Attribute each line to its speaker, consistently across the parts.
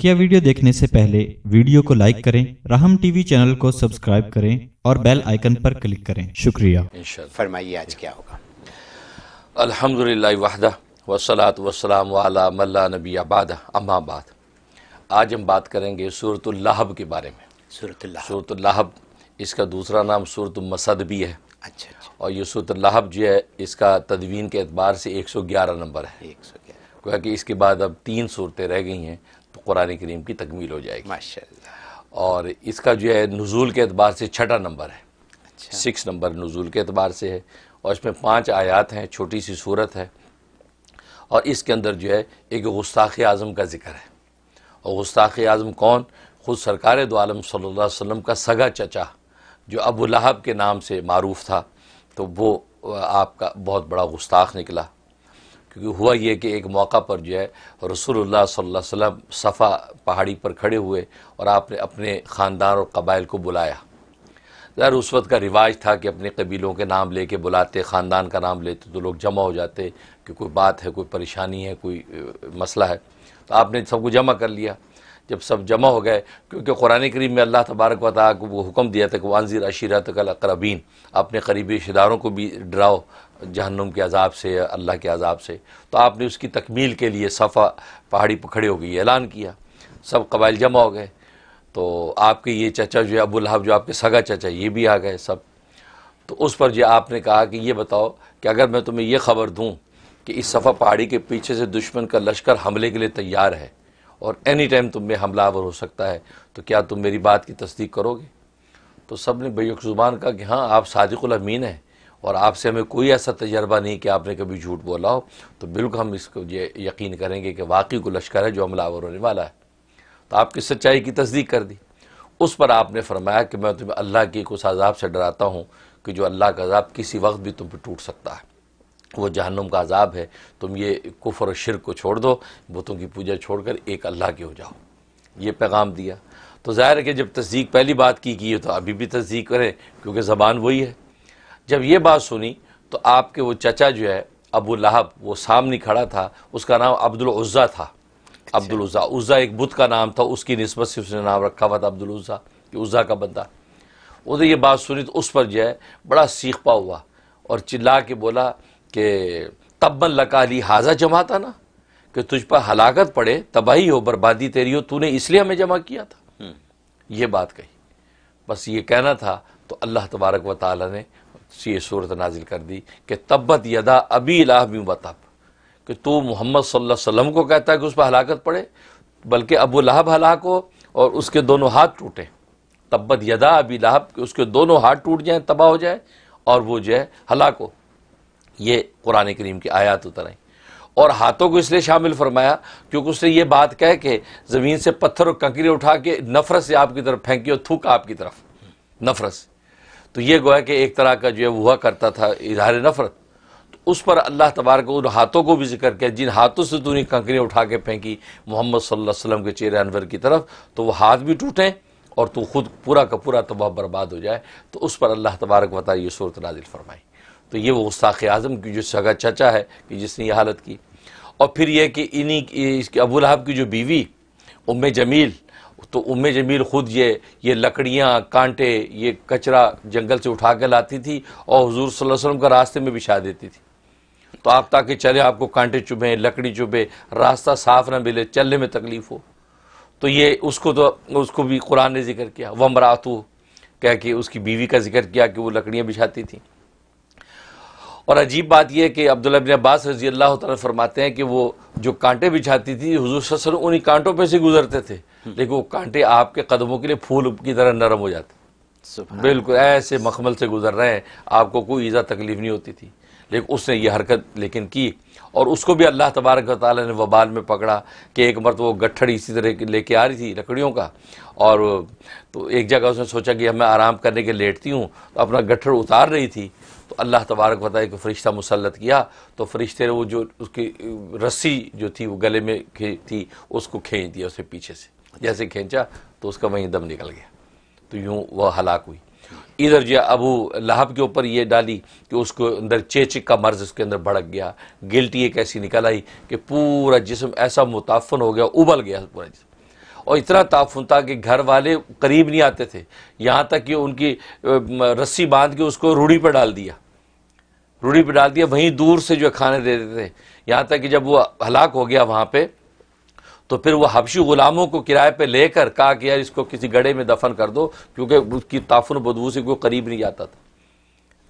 Speaker 1: बकिया वीडियो देखने से पहले वीडियो को लाइक करें राहम टीवी चैनल को सब्सक्राइब करें और बेल आइकन पर क्लिक करें शुक्रिया फरमाइए आज क्या होगा अल्हम्दुलिल्लाह वहदा वसलात वसलाम वाला मल्ला नबी आबाद अम्माबाद आज हम बात करेंगे सूरत लाहब के बारे में सूरत सूरत लाहब इसका दूसरा नाम सूरत मसद भी है अच्छा, अच्छा। और ये सूरत लाहब जो है इसका तदवीन के अतबार से 111 नंबर है 111 क्योंकि इसके बाद अब तीन सूरतें रह गई हैं कुरान करीम की तकमील हो जाएगी माशा और इसका जो है नज़ुल के अतबार से छठा नंबर है अच्छा। सिक्स नंबर नज़ुल के अतबार से है और इसमें पाँच आयात हैं छोटी सी सूरत है और इसके अंदर जो है एक गुस्ताख आज़म का जिक्र है और गुस्ताख आज़म कौन खुद सरकार दो सल्ला वसम का सगा चचा जो अबू लहब के नाम से मरूफ था तो वो आपका बहुत बड़ा गुस्ताख निकला क्योंकि हुआ यह कि एक मौका पर जो है रसूलुल्लाह सल्लल्लाहु अलैहि वसल्लम सफ़ा पहाड़ी पर खड़े हुए और आपने अपने ख़ानदान और कबाइल को बुलाया ज़ाहिर उस वक्त का रिवाज था कि अपने कबीलों के नाम लेके बुलाते ख़ानदान का नाम लेते तो लोग जमा हो जाते कि कोई बात है कोई परेशानी है कोई मसला है तो आपने सबको जमा कर लिया जब सब जमा हो गए क्योंकि कुरान करीम में अल्लाह तबारक वाली को वो हुक्म दिया था कि वानजीर अशीरत करबीन अपने करीबी रिश्तेदारों को भी डराओ जहन्नुम के अजाब से अल्लाह के अजाब से तो आपने उसकी तकमील के लिए सफ़ा पहाड़ी पर खड़े हो गई ऐलान किया सब कबाइल जमा हो गए तो आपके ये चचा जो है अबुल हब जो आपके सगा चचा ये भी आ गए सब तो उस पर जो आपने कहा कि ये बताओ कि अगर मैं तुम्हें यह खबर दूँ कि इस सफ़ा पहाड़ी के पीछे से दुश्मन का लश्कर हमले के लिए तैयार है और एनी टाइम तुम में हमलावर हो सकता है तो क्या तुम मेरी बात की तस्दीक करोगे तो सब ने बेयक ज़ुबान कहा कि हाँ आप सादिकुल अमीन हैं और आपसे हमें कोई ऐसा तजर्बा नहीं कि आपने कभी झूठ बोला हो तो बिल्कुल हम इसको ये यकीन करेंगे कि वाकई को लश्कर है जो हमलावर होने वाला है तो आपकी सच्चाई की तस्दीक कर दी उस पर आपने फरमाया कि मैं तुम्हें अल्लाह के कुछ अजाब से डराता हूँ कि जो अल्लाह का अजाब किसी वक्त भी तुम पर टूट सकता है वो जहन्नुम का अजाब है तुम ये कुफर और शिर को छोड़ दो बुतों की पूजा छोड़ कर एक अल्लाह के हो जाओ ये पैगाम दिया तो ज़ाहिर है कि जब तस्दीक पहली बात की गई तो अभी भी तस्दीक करें क्योंकि ज़बान वही है जब ये बात सुनी तो आपके वो चचा जो है अबू लहब वो सामने खड़ा था उसका नाम अब्दुल्ज़ा था अच्छा। अब्दुल्ज़ा उज़ा एक बुत का नाम था उसकी नस्बत से उसने नाम रखा हुआ था अब्दुल्ज़ा कि उज़ा का बंदा उसने तो ये बात सुनी तो उस पर जो है बड़ा सीखपा हुआ और चिल्ला के बोला कि तब लकाली हाजा जमा था ना कि तुझ पर हलाकत पड़े तबाही हो बर्बादी तेरी हो तूने इसलिए हमें जमा किया था हम्म। ये बात कही बस ये कहना था तो अल्लाह तबारक व ताली ने ये सूरत नाजिल कर दी कि तब्बत यदा अबी लाहबी वतब कि तू मोहम्मद सल्लल्लाहु अलैहि वसल्लम को कहता है कि उस पर हलाकत पड़े बल्कि अबू लहब हलाक हो और उसके दोनों हाथ टूटे तब्बत यदा अबी कि उसके दोनों हाथ टूट जाए तबाह हो जाए और वो जो है हलाक हो ये कुरान करीम की आयात उतर आई और हाथों को इसलिए शामिल फरमाया क्योंकि उसने ये बात कह के ज़मीन से पत्थर और कंकरी उठा के नफरत से आपकी तरफ फेंकी और थूक आपकी तरफ नफरत से तो ये गोया कि एक तरह का जो है हुआ करता था इजहार नफरत तो उस पर अल्लाह तबार को उन हाथों को भी जिक्र किया जिन हाथों से तूने कंकरियाँ उठा के फेंकी मोहम्मद सल्लल्लाहु अलैहि के चेहरे अनवर की तरफ तो वो हाथ भी टूटें और तू खुद पूरा का पूरा तबाह बर्बाद हो जाए तो उस पर अल्लाह तबारक वाली ये सूरत नाजिल फरमाई तो ये वो गुस्ताख आज़म की जो सगा चचा है कि जिसने ये हालत की और फिर यह कि इन्हीं इसके अबू लहाब की जो बीवी उम जमील तो उम जमील ख़ुद ये ये लकड़ियाँ कांटे ये कचरा जंगल से उठा कर लाती थी और हजूर वसल्लम का रास्ते में बिछा देती थी तो आप ताकि चले आपको कांटे चुभें लकड़ी चुभे रास्ता साफ ना मिले चलने में तकलीफ़ हो तो ये उसको तो उसको भी कुरान ने जिक्र किया वमरातू कह के उसकी बीवी का जिक्र किया कि वो लकड़ियाँ बिछाती थी और अजीब बात यह कि अब्दुल्ला बिन अब्बास रजी अल्लाह तला फरमाते हैं कि वो जो कांटे बिछाती थी हजूर ससर उन्हीं कांटों पर से गुजरते थे लेकिन वो कांटे आपके कदमों के लिए फूल की तरह नरम हो जाते बिल्कुल ऐसे मखमल से गुजर रहे हैं आपको कोई ईज़ा तकलीफ नहीं होती थी लेकिन उसने यह हरकत लेकिन की और उसको भी अल्लाह तबारक ताली ने वबाल में पकड़ा कि एक मरत वो गट्ठड़ इसी तरह लेके आ रही थी लकड़ियों का और तो एक जगह उसने सोचा कि मैं आराम करने के लेटती हूँ तो अपना गट्ठड़ उतार रही थी तो अल्लाह तबारक बताए कि फ़रिश्ता मुसलत किया तो फरिश्ते वो जो उसकी रस्सी जो थी वो गले में थी उसको खींच दिया उसे पीछे से जैसे खींचा तो उसका वहीं दम निकल गया तो यूँ वह हलाक हुई इधर जो अबू लहब के ऊपर ये डाली कि उसको अंदर चेचिक का मर्ज उसके अंदर भड़क गया गिल्टी एक ऐसी निकल आई कि पूरा जिसम ऐसा मुताफ़न हो गया उबल गया पूरा जिसम और इतना ताफुन था कि घर वाले करीब नहीं आते थे यहाँ तक कि उनकी रस्सी बांध के उसको रूढ़ी पर डाल दिया रूढ़ी पर डाल दिया वहीं दूर से जो खाने देते थे यहाँ तक कि जब वो हलाक हो गया वहाँ पर तो फिर वो हबशी ग़ुलामों को किराए पे लेकर कहा कि यार इसको किसी गढ़े में दफन कर दो क्योंकि उसकी ताफुन बदबू से कोई करीब नहीं जाता था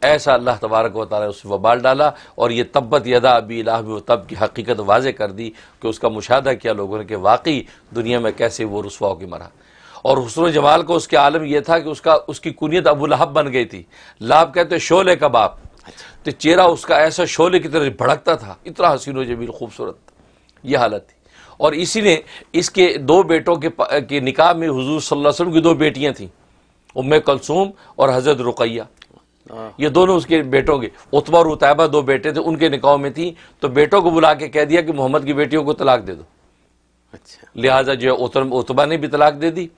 Speaker 1: ऐसा अल्लाह तबारक व ताली उस वबाल डाला और ये तब्बत यदा अबी लाह तब की हकीकत वाज कर दी कि उसका मुशाह किया लोगों ने कि वाकई दुनिया में कैसे वो रसवाओं की मरा और हसन जमाल को उसके आलम यह था कि उसका उसकी कुनीत अबू लहब बन गई थी लाब कहते शोले का बाप तो चेहरा उसका ऐसा शोले की तरह भड़कता था इतना हसीन जमील खूबसूरत यह हालत थी और इसी ने इसके दो बेटों के, के निकाह में हजूर सल्लम की दो बेटियाँ थीं उम कलसूम और हज़रत रुकैया ये दोनों उसके बेटों के उतबा और उतैबा दो बेटे थे उनके निकाह में थी तो बेटों को बुला के कह दिया कि मोहम्मद की बेटियों को तलाक दे दो अच्छा लिहाजा जो है उतबा ने भी तलाक दे दी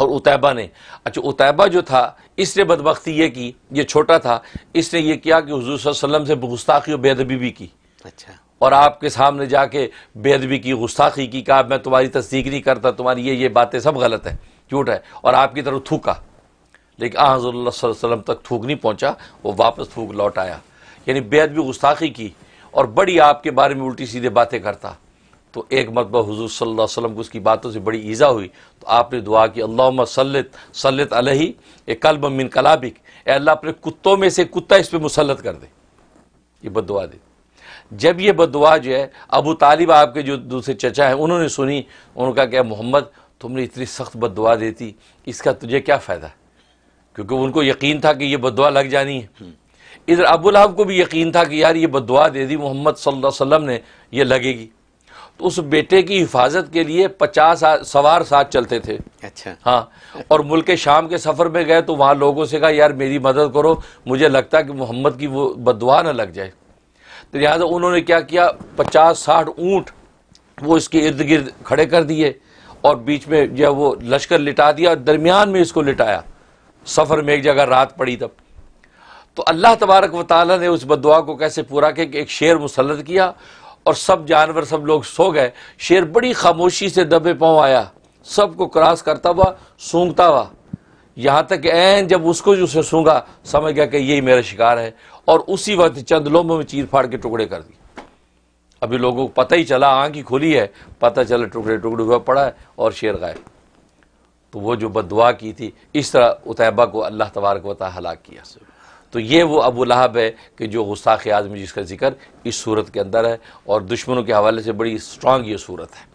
Speaker 1: और उतैबा ने अच्छा उतैबा जो था इसने बदबख्ती ये की ये छोटा था इसने ये किया कि हजूर वसल्लम से गुस्ताखी और बेदबी भी की अच्छा और आपके सामने जाके बेदबी की गुस्ताखी की कहा मैं तुम्हारी तस्दीक नहीं करता तुम्हारी ये ये बातें सब गलत है झूठ है और आपकी तरफ थूका लेकिन हज़ुल्ला वसम तक थूक नहीं पहुँचा वो वापस थूक लौट आया यानी बेहद भी गुस्ताखी की और बड़ी आपके बारे में उल्टी सीधे बातें करता तो एक मरतबा हजूर सल्ला वसम को उसकी बातों से बड़ी ईज़ा हुई तो आपने दुआ की अल्लाह सल्लत सल्लत अलही ए कल्ब मिन कलाबिक ए अल्लाह अपने कुत्तों में से कुत्ता इस पर मुसलत कर दे ये बद दुआ दे जब ये बद दुआ जो है अबू तालिब आपके जो दूसरे चचा हैं उन्होंने सुनी उनका क्या मोहम्मद तुमने इतनी सख्त बद दुआ देती इसका तुझे क्या फ़ायदा है क्योंकि उनको यकीन था कि ये बदवा लग जानी है इधर अबू को भी यकीन था कि यार ये बदवा दे दी मोहम्मद सल्लल्लाहु अलैहि वसल्लम ने ये लगेगी तो उस बेटे की हिफाजत के लिए पचास सवार साथ चलते थे अच्छा हाँ और मुल्क शाम के सफ़र में गए तो वहाँ लोगों से कहा यार मेरी मदद करो मुझे लगता कि मोहम्मद की वो बदवा ना लग जाए तो लिहाजा उन्होंने क्या किया पचास साठ ऊँट वो इसके इर्द गिर्द खड़े कर दिए और बीच में जो वो लश्कर लिटा दिया और दरमियान में इसको लिटाया सफ़र में एक जगह रात पड़ी तब तो अल्लाह तबारक व ताली ने उस बदुआ को कैसे पूरा किया कि एक शेर मुसलत किया और सब जानवर सब लोग सो गए शेर बड़ी खामोशी से दबे पाँव आया सबको क्रॉस करता हुआ सूंघता हुआ यहाँ तक एन जब उसको जो उसे सूंघा समझ गया कि यही मेरा शिकार है और उसी वक्त चंद लोमों में चीर फाड़ के टुकड़े कर दिए अभी लोगों को पता ही चला आँख ही खुली है पता चला टुकड़े टुकड़े हुआ पड़ा है और शेर गायब तो वो जो बदुआ की थी इस तरह उतैबा को अल्लाह तबारक वाली हलाक किया तो ये वो अबू लहब है कि जो गुस्साख आजमी जिसका जिक्र इस सूरत के अंदर है और दुश्मनों के हवाले से बड़ी स्ट्रांग ये सूरत है